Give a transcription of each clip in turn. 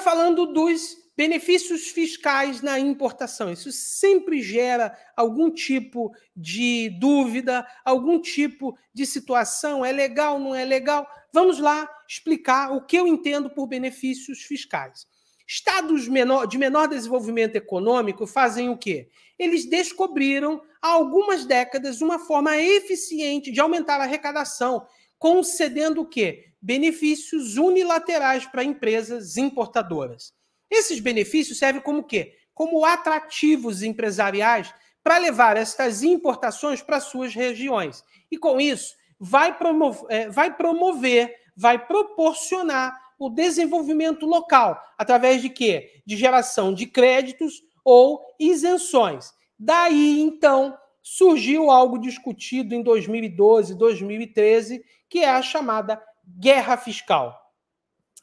falando dos benefícios fiscais na importação. Isso sempre gera algum tipo de dúvida, algum tipo de situação. É legal, não é legal? Vamos lá explicar o que eu entendo por benefícios fiscais. Estados menor, de menor desenvolvimento econômico fazem o quê? Eles descobriram há algumas décadas uma forma eficiente de aumentar a arrecadação, concedendo o quê? benefícios unilaterais para empresas importadoras. Esses benefícios servem como quê? Como atrativos empresariais para levar estas importações para suas regiões. E com isso, vai promover, é, vai, promover, vai proporcionar o desenvolvimento local, através de quê? De geração de créditos ou isenções. Daí, então, surgiu algo discutido em 2012, 2013, que é a chamada guerra fiscal.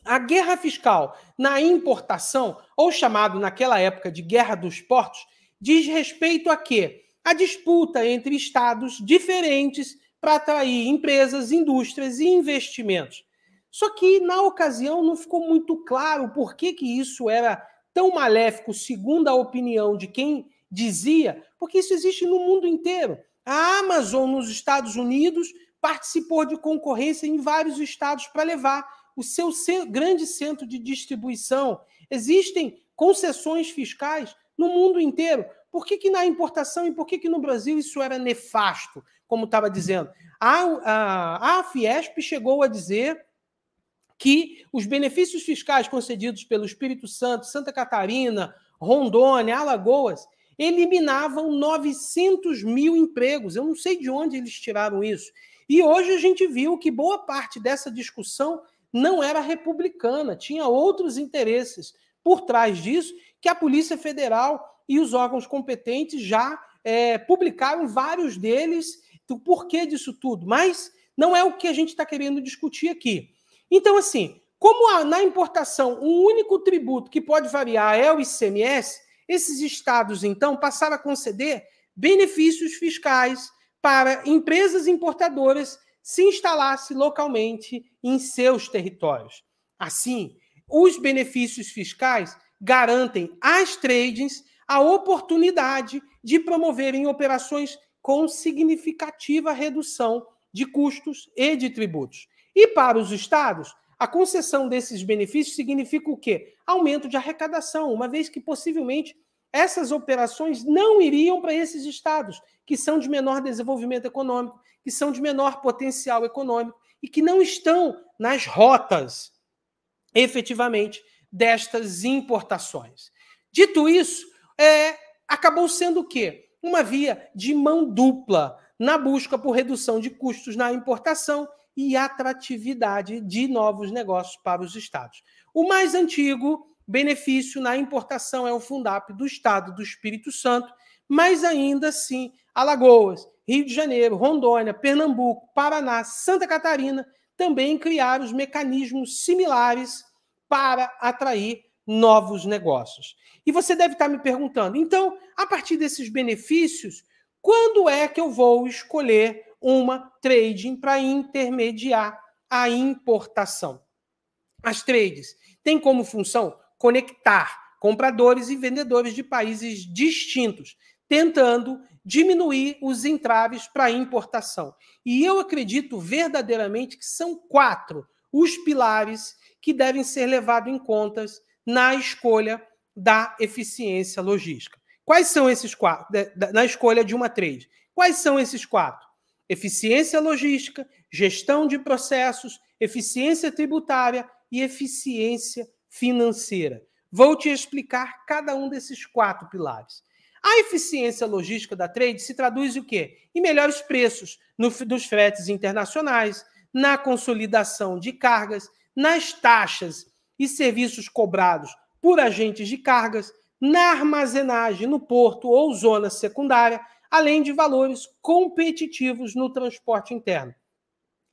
A guerra fiscal na importação, ou chamado naquela época de guerra dos portos, diz respeito a quê? A disputa entre estados diferentes para atrair empresas, indústrias e investimentos. Só que na ocasião não ficou muito claro por que, que isso era tão maléfico, segundo a opinião de quem dizia, porque isso existe no mundo inteiro. A Amazon nos Estados Unidos participou de concorrência em vários estados para levar o seu grande centro de distribuição. Existem concessões fiscais no mundo inteiro. Por que, que na importação e por que, que no Brasil isso era nefasto, como estava dizendo? A, a, a Fiesp chegou a dizer que os benefícios fiscais concedidos pelo Espírito Santo, Santa Catarina, Rondônia, Alagoas, eliminavam 900 mil empregos. Eu não sei de onde eles tiraram isso. E hoje a gente viu que boa parte dessa discussão não era republicana, tinha outros interesses por trás disso, que a Polícia Federal e os órgãos competentes já é, publicaram vários deles, do porquê disso tudo, mas não é o que a gente está querendo discutir aqui. Então, assim, como há, na importação um único tributo que pode variar é o ICMS, esses estados, então, passaram a conceder benefícios fiscais para empresas importadoras se instalasse localmente em seus territórios. Assim, os benefícios fiscais garantem às tradings a oportunidade de promoverem operações com significativa redução de custos e de tributos. E para os estados, a concessão desses benefícios significa o quê? Aumento de arrecadação, uma vez que possivelmente essas operações não iriam para esses estados que são de menor desenvolvimento econômico, que são de menor potencial econômico e que não estão nas rotas efetivamente destas importações. Dito isso, é, acabou sendo o quê? Uma via de mão dupla na busca por redução de custos na importação e atratividade de novos negócios para os estados. O mais antigo benefício na importação é o Fundap do Estado do Espírito Santo, mas ainda assim Alagoas, Rio de Janeiro, Rondônia, Pernambuco, Paraná, Santa Catarina também criaram os mecanismos similares para atrair novos negócios. E você deve estar me perguntando, então, a partir desses benefícios, quando é que eu vou escolher uma trading para intermediar a importação? As trades têm como função conectar compradores e vendedores de países distintos, tentando diminuir os entraves para a importação. E eu acredito verdadeiramente que são quatro os pilares que devem ser levados em contas na escolha da eficiência logística. Quais são esses quatro? Na escolha de uma trade. Quais são esses quatro? Eficiência logística, gestão de processos, eficiência tributária e eficiência financeira. Vou te explicar cada um desses quatro pilares. A eficiência logística da trade se traduz o quê? Em melhores preços no, dos fretes internacionais, na consolidação de cargas, nas taxas e serviços cobrados por agentes de cargas, na armazenagem no porto ou zona secundária, além de valores competitivos no transporte interno.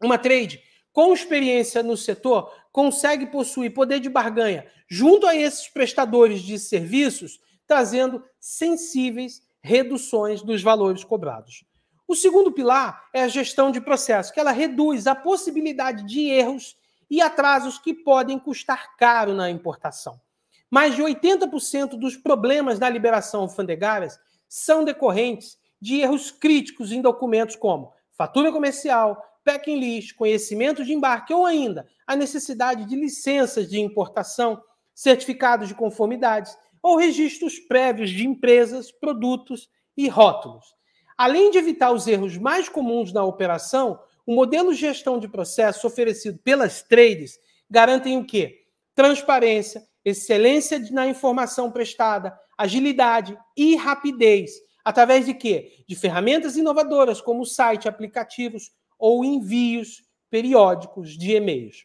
Uma trade com experiência no setor consegue possuir poder de barganha junto a esses prestadores de serviços, trazendo sensíveis reduções dos valores cobrados. O segundo pilar é a gestão de processo, que ela reduz a possibilidade de erros e atrasos que podem custar caro na importação. Mais de 80% dos problemas da liberação alfandegária são decorrentes de erros críticos em documentos como fatura comercial, packing list, conhecimento de embarque ou ainda a necessidade de licenças de importação, certificados de conformidades ou registros prévios de empresas, produtos e rótulos. Além de evitar os erros mais comuns na operação, o modelo de gestão de processo oferecido pelas trades garantem o quê? Transparência, excelência na informação prestada, agilidade e rapidez. Através de quê? De ferramentas inovadoras como site, aplicativos, ou envios periódicos de e-mails.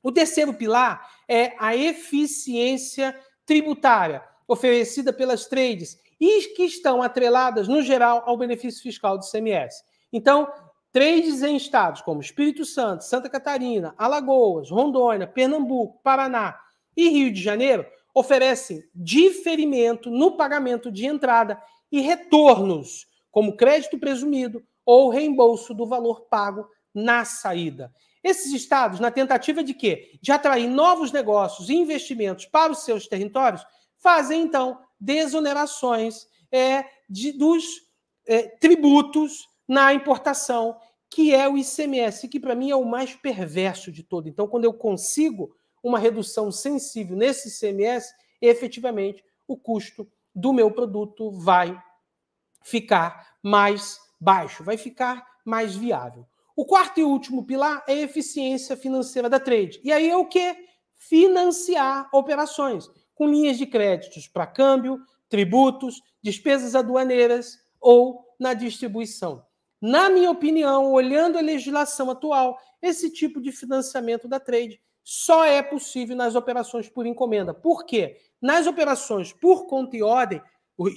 O terceiro pilar é a eficiência tributária oferecida pelas trades e que estão atreladas, no geral, ao benefício fiscal do CMS. Então, trades em estados como Espírito Santo, Santa Catarina, Alagoas, Rondônia, Pernambuco, Paraná e Rio de Janeiro oferecem diferimento no pagamento de entrada e retornos, como crédito presumido, ou reembolso do valor pago na saída. Esses estados, na tentativa de quê? De atrair novos negócios e investimentos para os seus territórios, fazem então desonerações é, de, dos é, tributos na importação, que é o ICMS, que para mim é o mais perverso de todo. Então, quando eu consigo uma redução sensível nesse ICMS, efetivamente o custo do meu produto vai ficar mais baixo, vai ficar mais viável. O quarto e último pilar é a eficiência financeira da trade. E aí é o que? Financiar operações com linhas de créditos para câmbio, tributos, despesas aduaneiras ou na distribuição. Na minha opinião, olhando a legislação atual, esse tipo de financiamento da trade só é possível nas operações por encomenda. Por quê? Nas operações por conta e ordem,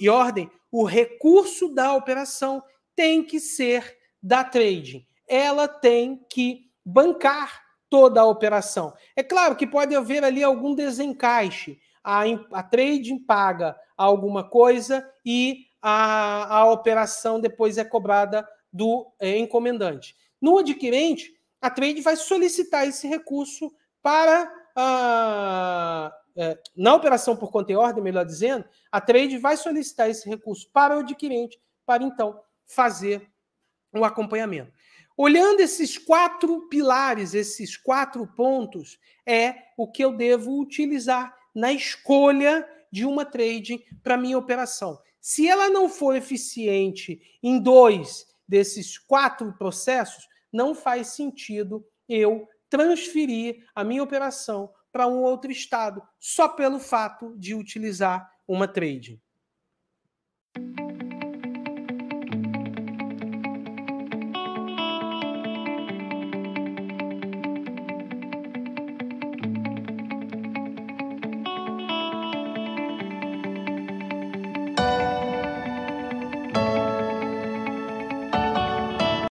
e ordem, o recurso da operação tem que ser da trading. Ela tem que bancar toda a operação. É claro que pode haver ali algum desencaixe. A, a trading paga alguma coisa e a, a operação depois é cobrada do é, encomendante. No adquirente, a trade vai solicitar esse recurso para a, ah, é, na operação por conta e ordem, melhor dizendo, a trade vai solicitar esse recurso para o adquirente para então fazer o acompanhamento. Olhando esses quatro pilares, esses quatro pontos, é o que eu devo utilizar na escolha de uma trade para minha operação. Se ela não for eficiente em dois desses quatro processos, não faz sentido eu transferir a minha operação para um outro estado só pelo fato de utilizar uma trade.